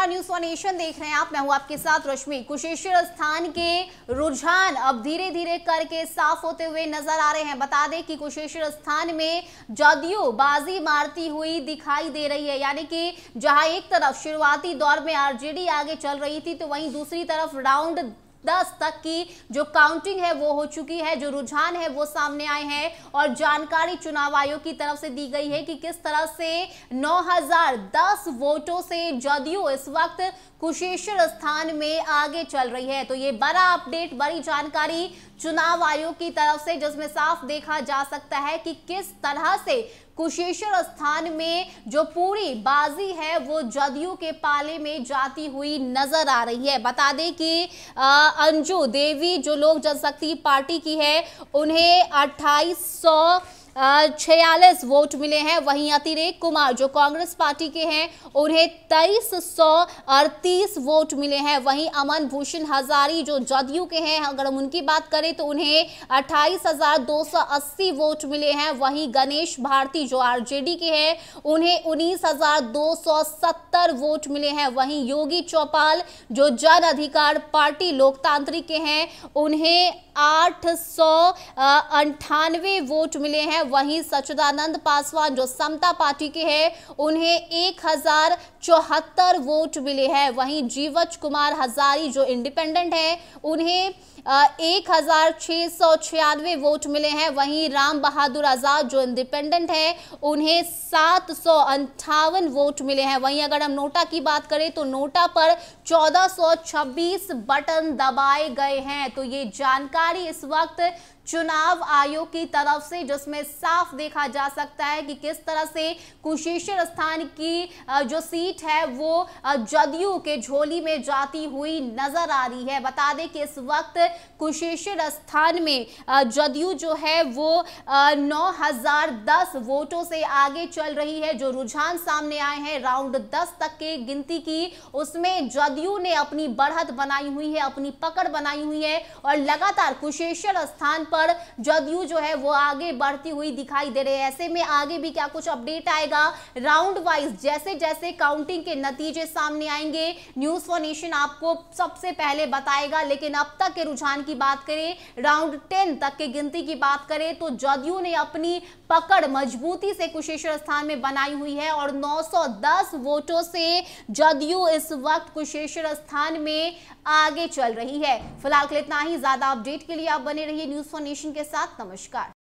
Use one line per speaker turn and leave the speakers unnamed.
नमस्कार news one Asian देख रहे हैं आप मैं हूं आपके साथ रश्मि कुशेश्वर स्थान के रुझान अब धीरे धीरे करके साफ होते हुए नजर आ रहे हैं बता दें कि कुशेश्वर स्थान में जदयू बाजी मारती हुई दिखाई दे रही है यानी कि जहां एक तरफ शुरुआती दौर में आरजेडी आगे चल रही थी तो वहीं दूसरी तरफ राउंड दस तक की जो काउंटिंग है वो हो चुकी है जो रुझान है वो सामने आए हैं और जानकारी चुनाव आयोग की तरफ से दी गई है कि किस तरह से 9010 वोटों से जदयू इस वक्त कुशेश्वर स्थान में आगे चल रही है तो ये बड़ा अपडेट बड़ी जानकारी चुनाव आयोग की तरफ से जिसमें साफ देखा जा सकता है कि किस तरह से कुशेश्वर स्थान में जो पूरी बाजी है वो जदयू के पाले में जाती हुई नजर आ रही है बता दें कि अंजू देवी जो लोक जनशक्ति पार्टी की है उन्हें अट्ठाईस छियालीस वोट मिले हैं वहीं अतिरेक कुमार जो कांग्रेस पार्टी के हैं उन्हें तेईस सौ अड़तीस वोट मिले हैं वहीं अमन भूषण हजारी जो जदयू के हैं अगर हम उनकी बात करें तो उन्हें अट्ठाईस हजार दो सौ अस्सी वोट मिले हैं वहीं गणेश भारती जो आरजेडी के हैं उन्हें उन्नीस हजार दो सौ सत्तर वोट मिले हैं वहीं योगी चौपाल जो जन अधिकार पार्टी लोकतांत्रिक के हैं उन्हें आठ सौ अंठानवे वोट मिले हैं वहीं सच्चिदानंद पासवान जो समता पार्टी के हैं उन्हें एक हजार चौहत्तर वोट मिले हैं वहीं जीवच कुमार हजारी जो इंडिपेंडेंट हैं उन्हें एक हजार सौ छियानवे वोट मिले हैं वहीं राम बहादुर आज़ाद जो इंडिपेंडेंट है उन्हें सात सौ अंठावन वोट मिले हैं वहीं अगर हम नोटा की बात करें तो नोटा पर चौदह सौ छब्बीस बटन दबाए गए हैं तो ये जानकारी इस वक्त चुनाव आयोग की तरफ से जिसमें साफ देखा जा सकता है कि किस तरह से कुशेश्वर स्थान की जो सीट है वो जदयू के झोली में जाती हुई नजर आ रही है बता दें कि इस वक्त कुशेश्वर स्थान में जदयू जो है वो नौ वोटों से आगे चल रही है जो रुझान सामने आए हैं राउंड दस तक के गिनती की उसमें जदयू ने अपनी बढ़त बनाई हुई है अपनी पकड़ बनाई हुई है और लगातार कुशेश्वर स्थान पर पर जदयू जो है वो आगे बढ़ती हुई दिखाई दे रही है ऐसे में आगे भी क्या कुछ अपडेट आएगा राउंड वाइज जैसे जैसे काउंटिंग के नतीजे सामने आएंगे न्यूज फॉर नेशन आपको सबसे पहले बताएगा लेकिन अब तक के रुझान की बात करें राउंड टेन तक की गिनती की बात करें तो जदयू ने अपनी पकड़ मजबूती से कुशेश्वर स्थान में बनाई हुई है और 910 वोटों से जदयू इस वक्त कुशेश्वर स्थान में आगे चल रही है फिलहाल के लिए इतना ही ज्यादा अपडेट के लिए आप बने रहिए न्यूज फॉर सॉल्यूशन के साथ नमस्कार